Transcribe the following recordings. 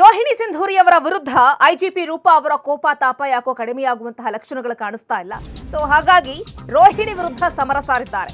ರೋಹಿಣಿ ಸಿಂಧೂರಿಯವರ ವಿರುದ್ಧ ಐಜಿಪಿ ರೂಪಾ ಅವರ ಕೋಪ ತಾಪ ಯಾಕೋ ಕಡಿಮೆಯಾಗುವಂತಹ ಲಕ್ಷಣಗಳು ಕಾಣಿಸ್ತಾ ಇಲ್ಲ ಸೊ ಹಾಗಾಗಿ ರೋಹಿಣಿ ವಿರುದ್ಧ ಸಮರ ಸಾರಿದ್ದಾರೆ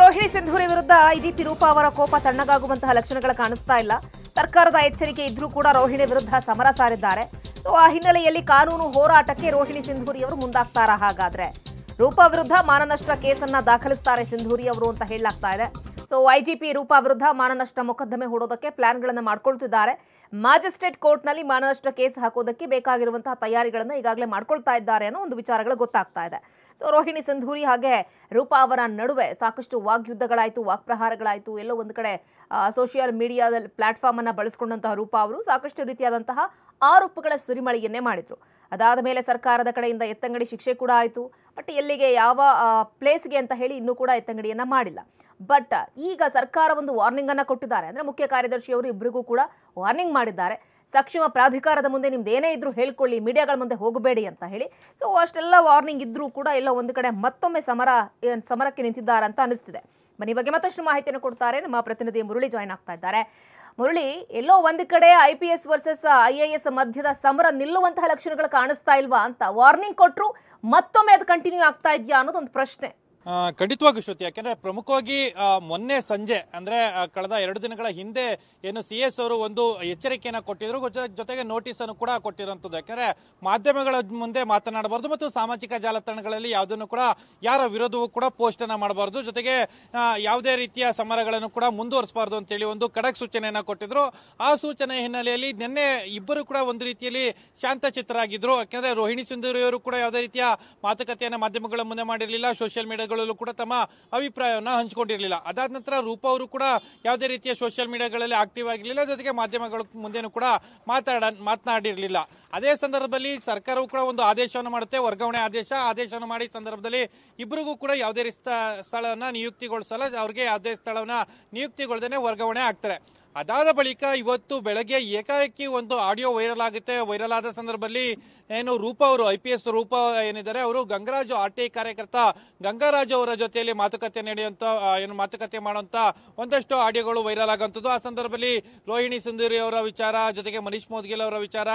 ರೋಹಿಣಿ ಸಿಂಧೂರಿ ವಿರುದ್ಧ ಐಜಿಪಿ ರೂಪಾ ಅವರ ಕೋಪ ತಣ್ಣಗಾಗುವಂತಹ ಲಕ್ಷಣಗಳು ಕಾಣಿಸ್ತಾ ಇಲ್ಲ ಸರ್ಕಾರದ ಎಚ್ಚರಿಕೆ ಇದ್ರೂ ಕೂಡ ರೋಹಿಣಿ ವಿರುದ್ಧ ಸಮರ ಸಾರಿದ್ದಾರೆ ಸೊ ಆ ಹಿನ್ನೆಲೆಯಲ್ಲಿ ಕಾನೂನು ಹೋರಾಟಕ್ಕೆ ರೋಹಿಣಿ ಸಿಂಧೂರಿ ಅವರು ಮುಂದಾಗ್ತಾರ ಹಾಗಾದ್ರೆ ರೂಪಾ ವಿರುದ್ಧ ಮಾನನಷ್ಟ ಕೇಸನ್ನ ದಾಖಲಿಸ್ತಾರೆ ಸಿಂಧೂರಿ ಅವರು ಅಂತ ಹೇಳಲಾಗ್ತಾ ಇದೆ ಸೊ ವೈಜಿಪಿ ರೂಪಾ ವಿರುದ್ಧ ಮಾನನಷ್ಟ ಮೊಕದ್ದಮೆ ಹೂಡೋದಕ್ಕೆ ಪ್ಲಾನ್ಗಳನ್ನು ಮಾಡ್ಕೊಳ್ತಿದ್ದಾರೆ ಮ್ಯಾಜಿಸ್ಟ್ರೇಟ್ ಕೋರ್ಟ್ನಲ್ಲಿ ಮಾನನಷ್ಟ ಕೇಸ್ ಹಾಕೋದಕ್ಕೆ ಬೇಕಾಗಿರುವಂತಹ ತಯಾರಿಗಳನ್ನು ಈಗಾಗಲೇ ಮಾಡ್ಕೊಳ್ತಾ ಇದ್ದಾರೆ ಅನ್ನೋ ಒಂದು ವಿಚಾರಗಳು ಗೊತ್ತಾಗ್ತಾ ಇದೆ ಸೊ ರೋಹಿಣಿ ಸಿಂಧೂರಿ ಹಾಗೆ ರೂಪಾ ಅವರ ನಡುವೆ ಸಾಕಷ್ಟು ವಾಗ್ಯುದ್ಧಗಳಾಯಿತು ವಾಕ್ಪ್ರಹಾರಗಳಾಯಿತು ಎಲ್ಲೋ ಒಂದು ಕಡೆ ಸೋಷಿಯಲ್ ಮೀಡಿಯಾದಲ್ಲಿ ಪ್ಲಾಟ್ಫಾರ್ಮ್ ಅನ್ನು ಬಳಸಿಕೊಂಡಂತಹ ರೂಪಾ ಅವರು ಸಾಕಷ್ಟು ರೀತಿಯಾದಂತಹ ಆರೋಪಗಳ ಸುರಿಮಳೆಯನ್ನೇ ಮಾಡಿದ್ರು ಅದಾದ ಮೇಲೆ ಸರ್ಕಾರದ ಕಡೆಯಿಂದ ಎತ್ತಂಗಡಿ ಶಿಕ್ಷೆ ಕೂಡ ಆಯಿತು ಬಟ್ ಎಲ್ಲಿಗೆ ಯಾವ ಪ್ಲೇಸ್ಗೆ ಅಂತ ಹೇಳಿ ಇನ್ನೂ ಕೂಡ ಎತ್ತಂಗಡಿಯನ್ನು ಮಾಡಿಲ್ಲ ಬಟ್ ಈಗ ಸರ್ಕಾರ ಒಂದು ವಾರ್ನಿಂಗ್ ಅನ್ನು ಕೊಟ್ಟಿದ್ದಾರೆ ಅಂದರೆ ಮುಖ್ಯ ಕಾರ್ಯದರ್ಶಿಯವರು ಇಬ್ಬರಿಗೂ ಕೂಡ ವಾರ್ನಿಂಗ್ ಮಾಡಿದ್ದಾರೆ ಸಕ್ಷಮ ಪ್ರಾಧಿಕಾರದ ಮುಂದೆ ನಿಮ್ದು ಏನೇ ಇದ್ರೂ ಹೇಳ್ಕೊಳ್ಳಿ ಮೀಡಿಯಾಗಳ ಮುಂದೆ ಹೋಗಬೇಡಿ ಅಂತ ಹೇಳಿ ಸೊ ಅಷ್ಟೆಲ್ಲ ವಾರ್ನಿಂಗ್ ಇದ್ದರೂ ಕೂಡ ಎಲ್ಲ ಒಂದು ಕಡೆ ಮತ್ತೊಮ್ಮೆ ಸಮರ ಸಮರಕ್ಕೆ ನಿಂತಿದ್ದಾರೆ ಅಂತ ಅನಿಸ್ತಿದೆ ಬನ್ನಿ ಬಗ್ಗೆ ಮತ್ತಷ್ಟು ಮಾಹಿತಿಯನ್ನು ಕೊಡ್ತಾರೆ ನಮ್ಮ ಪ್ರತಿನಿಧಿ ಮುರಳಿ ಜಾಯ್ನ್ ಆಗ್ತಾ ಇದ್ದಾರೆ ಮುರಳಿ ಎಲ್ಲೋ ಒಂದು ಕಡೆ I P S versus I A S ಮಧ್ಯದ ಸಮರ ನಿಲ್ಲುವಂತಹ ಲಕ್ಷಣಗಳು ಕಾಣಿಸ್ತಾ ಇಲ್ವಾ ಅಂತ ವಾರ್ನಿಂಗ್ ಕೊಟ್ಟರು ಮತ್ತೊಮ್ಮೆ ಅದು ಕಂಟಿನ್ಯೂ ಆಗ್ತಾ ಇದೆಯಾ ಅನ್ನೋದೊಂದು ಪ್ರಶ್ನೆ ಖಂಡಿತವಾಗಿ ಶ್ರುತಿ ಯಾಕೆಂದರೆ ಪ್ರಮುಖವಾಗಿ ಮೊನ್ನೆ ಸಂಜೆ ಅಂದರೆ ಕಳೆದ ಎರಡು ದಿನಗಳ ಹಿಂದೆ ಏನು ಸಿ ಎಸ್ ಅವರು ಒಂದು ಎಚ್ಚರಿಕೆಯನ್ನು ಕೊಟ್ಟಿದ್ರು ಜೊತೆಗೆ ಅನ್ನು ಕೂಡ ಕೊಟ್ಟಿರುವಂಥದ್ದು ಯಾಕೆಂದರೆ ಮಾಧ್ಯಮಗಳ ಮುಂದೆ ಮಾತನಾಡಬಾರ್ದು ಮತ್ತು ಸಾಮಾಜಿಕ ಜಾಲತಾಣಗಳಲ್ಲಿ ಯಾವುದನ್ನು ಕೂಡ ಯಾರ ವಿರೋಧವೂ ಕೂಡ ಪೋಸ್ಟನ್ನು ಮಾಡಬಾರ್ದು ಜೊತೆಗೆ ಯಾವುದೇ ರೀತಿಯ ಸಮರಗಳನ್ನು ಕೂಡ ಮುಂದುವರಿಸಬಾರ್ದು ಅಂತೇಳಿ ಒಂದು ಖಡಕ್ ಸೂಚನೆಯನ್ನು ಕೊಟ್ಟಿದ್ರು ಆ ಸೂಚನೆ ಹಿನ್ನೆಲೆಯಲ್ಲಿ ನಿನ್ನೆ ಇಬ್ಬರು ಕೂಡ ಒಂದು ರೀತಿಯಲ್ಲಿ ಶಾಂತ ಶಾಂತಚಿತ್ತರಾಗಿದ್ದರು ಯಾಕೆಂದರೆ ರೋಹಿಣಿ ಸುಂದರಿಯವರು ಕೂಡ ಯಾವುದೇ ರೀತಿಯ ಮಾತುಕತೆಯನ್ನು ಮಾಧ್ಯಮಗಳ ಮುಂದೆ ಮಾಡಿರಲಿಲ್ಲ ಸೋಷಿಯಲ್ ಮೀಡಿಯಾ ಮಾಧ್ಯಮಗಳಲ್ಲೂ ಕೂಡ ತಮ್ಮ ಅಭಿಪ್ರಾಯವನ್ನು ಹಂಚಿಕೊಂಡಿರಲಿಲ್ಲ ಅದಾದ ನಂತರ ರೂಪ ಅವರು ಕೂಡ ಯಾವುದೇ ರೀತಿಯ ಸೋಷಿಯಲ್ ಮೀಡಿಯಾಗಳಲ್ಲಿ ಆಕ್ಟಿವ್ ಆಗಿರಲಿಲ್ಲ ಜೊತೆಗೆ ಮಾಧ್ಯಮಗಳ ಮುಂದೆನೂ ಕೂಡ ಮಾತಾಡ ಮಾತನಾಡಿರಲಿಲ್ಲ ಅದೇ ಸಂದರ್ಭದಲ್ಲಿ ಸರ್ಕಾರವು ಕೂಡ ಒಂದು ಆದೇಶವನ್ನು ಮಾಡುತ್ತೆ ವರ್ಗಾವಣೆ ಆದೇಶ ಆದೇಶವನ್ನು ಮಾಡಿ ಸಂದರ್ಭದಲ್ಲಿ ಇಬ್ಬರಿಗೂ ಕೂಡ ಯಾವುದೇ ಸ್ಥಳವನ್ನು ನಿಯುಕ್ತಿಗೊಳಿಸಲ್ಲ ಅವ್ರಿಗೆ ಯಾವುದೇ ಸ್ಥಳವನ್ನು ನಿಯುಕ್ತಿಗೊಳ್ಳದೇ ವರ್ಗಾವಣೆ ಆಗ್ತಾರೆ ಅದಾದ ಬಳಿಕ ಇವತ್ತು ಬೆಳಗ್ಗೆ ಏಕಾಏಕಿ ಒಂದು ಆಡಿಯೋ ವೈರಲ್ ಆಗುತ್ತೆ ವೈರಲ್ ಆದ ಸಂದರ್ಭದಲ್ಲಿ ಏನು ರೂಪ ಅವರು ಐ ಪಿ ಎಸ್ ರೂಪ ಏನಿದ್ದಾರೆ ಅವರು ಗಂಗರಾಜು ಆರ್ ಟಿ ಐ ಕಾರ್ಯಕರ್ತ ಗಂಗರಾಜು ಅವರ ಜೊತೆಯಲ್ಲಿ ಮಾತುಕತೆ ನಡೆಯುವಂತ ಏನು ಮಾತುಕತೆ ಮಾಡುವಂತ ಒಂದಷ್ಟು ಆಡಿಯೋಗಳು ವೈರಲ್ ಆಗುವಂಥದ್ದು ಆ ಸಂದರ್ಭದಲ್ಲಿ ರೋಹಿಣಿ ಸುಂದರಿ ಅವರ ವಿಚಾರ ಜೊತೆಗೆ ಮನೀಶ್ ಮೋದ್ಗಿಲ್ ಅವರ ವಿಚಾರ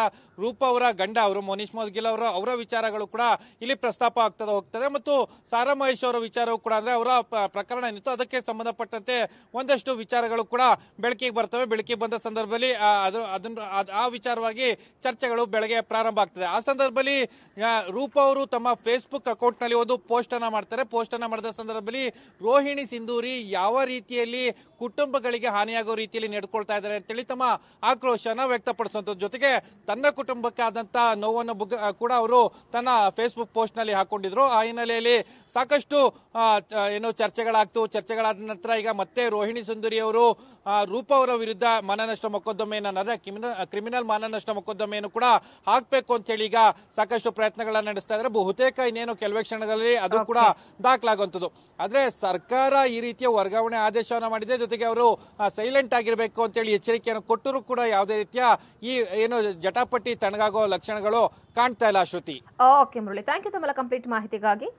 ರೂಪ ಅವರ ಗಂಡ ಅವರು ಮನೀಶ್ ಮೋದ್ಗಿಲ್ ಅವರ ಅವರ ವಿಚಾರಗಳು ಕೂಡ ಇಲ್ಲಿ ಪ್ರಸ್ತಾಪ ಆಗ್ತದೆ ಹೋಗ್ತದೆ ಮತ್ತು ಸಾರಾ ಮಹೇಶ್ ಅವರ ವಿಚಾರವೂ ಕೂಡ ಅಂದ್ರೆ ಅವರ ಪ್ರಕರಣ ಏನಿತ್ತು ಅದಕ್ಕೆ ಸಂಬಂಧಪಟ್ಟಂತೆ ಒಂದಷ್ಟು ವಿಚಾರಗಳು ಕೂಡ ಬೆಳಕಿಗೆ ಬರ್ತದೆ ಬರ್ತವೆ ಬೆಳಗ್ಗೆ ಬಂದ ಸಂದರ್ಭದಲ್ಲಿ ಅದು ಅದನ್ನ ಆ ವಿಚಾರವಾಗಿ ಚರ್ಚೆಗಳು ಬೆಳಗ್ಗೆ ಪ್ರಾರಂಭ ಆಗ್ತದೆ ಆ ಸಂದರ್ಭದಲ್ಲಿ ರೂಪ ಅವರು ತಮ್ಮ ಫೇಸ್ಬುಕ್ ಅಕೌಂಟ್ನಲ್ಲಿ ಒಂದು ಪೋಸ್ಟನ್ನು ಮಾಡ್ತಾರೆ ಪೋಸ್ಟನ್ನು ಮಾಡಿದ ಸಂದರ್ಭದಲ್ಲಿ ರೋಹಿಣಿ ಸಿಂಧೂರಿ ಯಾವ ರೀತಿಯಲ್ಲಿ ಕುಟುಂಬಗಳಿಗೆ ಹಾನಿಯಾಗೋ ರೀತಿಯಲ್ಲಿ ನೆಡ್ಕೊಳ್ತಾ ಇದ್ದಾರೆ ಅಂತೇಳಿ ತಮ್ಮ ಆಕ್ರೋಶನ ವ್ಯಕ್ತಪಡಿಸುವಂಥದ್ದು ಜೊತೆಗೆ ತನ್ನ ಕುಟುಂಬಕ್ಕೆ ಆದಂಥ ನೋವನ್ನು ಕೂಡ ಅವರು ತನ್ನ ಫೇಸ್ಬುಕ್ ಪೋಸ್ಟ್ನಲ್ಲಿ ಹಾಕೊಂಡಿದ್ರು ಆ ಹಿನ್ನೆಲೆಯಲ್ಲಿ ಸಾಕಷ್ಟು ಏನು ಚರ್ಚೆಗಳಾಗ್ತು ಚರ್ಚೆಗಳಾದ ನಂತರ ಈಗ ಮತ್ತೆ ರೋಹಿಣಿ ಸುಂದರಿ ಅವರು ರೂಪ ಅವರ ವಿರುದ್ಧ ಮಾನನಷ್ಟ ಮೊಕದ್ದಮೆಯನ್ನು ಅಂದರೆ ಕ್ರಿಮಿನಲ್ ಮಾನನಷ್ಟ ಮೊಕದ್ದಮೆಯನ್ನು ಕೂಡ ಹಾಕಬೇಕು ಅಂತೇಳಿ ಈಗ ಸಾಕಷ್ಟು ಪ್ರಯತ್ನಗಳನ್ನು ನಡೆಸ್ತಾ ಇದ್ದಾರೆ ಬಹುತೇಕ ಇನ್ನೇನು ಕೆಲವೇ ಕ್ಷಣಗಳಲ್ಲಿ ಅದು ಕೂಡ ದಾಖಲಾಗುವಂಥದ್ದು ಆದರೆ ಸರ್ಕಾರ ಈ ರೀತಿಯ ವರ್ಗಾವಣೆ ಆದೇಶವನ್ನು ಮಾಡಿದೆ ಜೊತೆಗೆ ಅವರು ಸೈಲೆಂಟ್ ಆಗಿರಬೇಕು ಅಂತೇಳಿ ಎಚ್ಚರಿಕೆಯನ್ನು ಕೊಟ್ಟರೂ ಕೂಡ ಯಾವುದೇ ರೀತಿಯ ಈ ಏನು ಜಟಾಪಟ್ಟಿ ತಣಗಾಗುವ ಲಕ್ಷಣಗಳು ಕಾಣ್ತಾ ಇಲ್ಲ Shruti okay Murali thank you ತಮ್ಮ ಕಂಪ್ಲೀಟ್ ಮಾಹಿತಿಗಾಗಿ